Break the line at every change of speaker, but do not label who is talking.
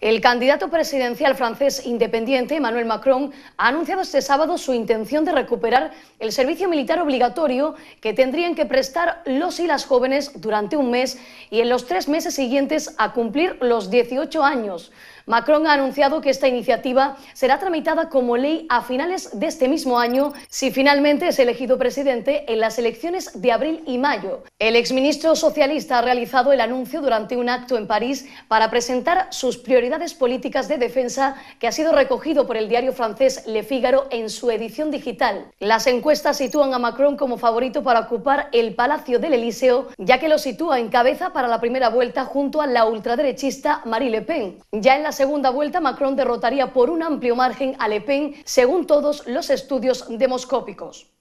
El candidato presidencial francés independiente, Emmanuel Macron, ha anunciado este sábado su intención de recuperar el servicio militar obligatorio que tendrían que prestar los y las jóvenes durante un mes y en los tres meses siguientes a cumplir los 18 años. Macron ha anunciado que esta iniciativa será tramitada como ley a finales de este mismo año si finalmente es elegido presidente en las elecciones de abril y mayo. El exministro socialista ha realizado el anuncio durante un acto en París para presentar sus prioridades políticas de defensa que ha sido recogido por el diario francés Le Figaro en su edición digital. Las encuestas sitúan a Macron como favorito para ocupar el Palacio del Elíseo, ya que lo sitúa en cabeza para la primera vuelta junto a la ultraderechista Marie Le Pen. Ya en la segunda vuelta, Macron derrotaría por un amplio margen a Le Pen, según todos los estudios demoscópicos.